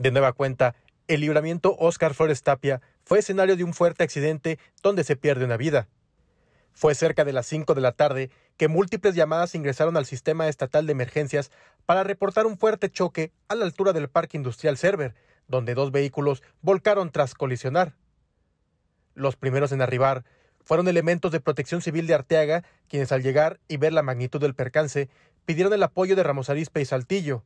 De nueva cuenta, el libramiento Oscar Flores Tapia fue escenario de un fuerte accidente donde se pierde una vida. Fue cerca de las 5 de la tarde que múltiples llamadas ingresaron al sistema estatal de emergencias para reportar un fuerte choque a la altura del Parque Industrial Server, donde dos vehículos volcaron tras colisionar. Los primeros en arribar fueron elementos de protección civil de Arteaga, quienes al llegar y ver la magnitud del percance pidieron el apoyo de Ramos Arispe y Saltillo,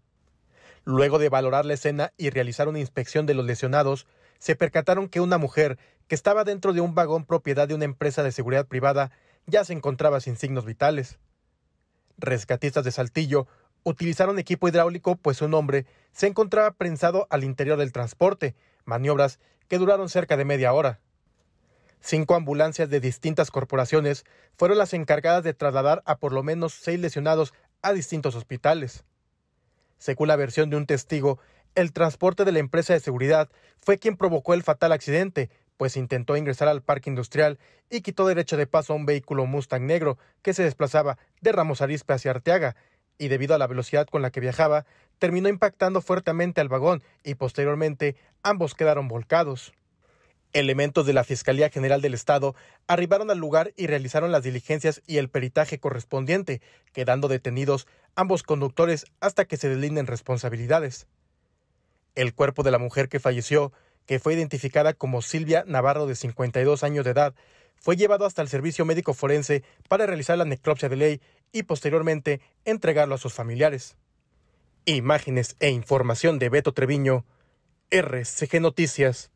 Luego de valorar la escena y realizar una inspección de los lesionados, se percataron que una mujer que estaba dentro de un vagón propiedad de una empresa de seguridad privada ya se encontraba sin signos vitales. Rescatistas de Saltillo utilizaron equipo hidráulico pues un hombre se encontraba prensado al interior del transporte, maniobras que duraron cerca de media hora. Cinco ambulancias de distintas corporaciones fueron las encargadas de trasladar a por lo menos seis lesionados a distintos hospitales. Según la versión de un testigo, el transporte de la empresa de seguridad fue quien provocó el fatal accidente, pues intentó ingresar al parque industrial y quitó derecho de paso a un vehículo Mustang negro que se desplazaba de Ramos Arispe hacia Arteaga, y debido a la velocidad con la que viajaba, terminó impactando fuertemente al vagón y posteriormente ambos quedaron volcados. Elementos de la Fiscalía General del Estado arribaron al lugar y realizaron las diligencias y el peritaje correspondiente, quedando detenidos ambos conductores hasta que se delinen responsabilidades. El cuerpo de la mujer que falleció, que fue identificada como Silvia Navarro de 52 años de edad, fue llevado hasta el servicio médico forense para realizar la necropsia de ley y posteriormente entregarlo a sus familiares. Imágenes e información de Beto Treviño, RCG Noticias.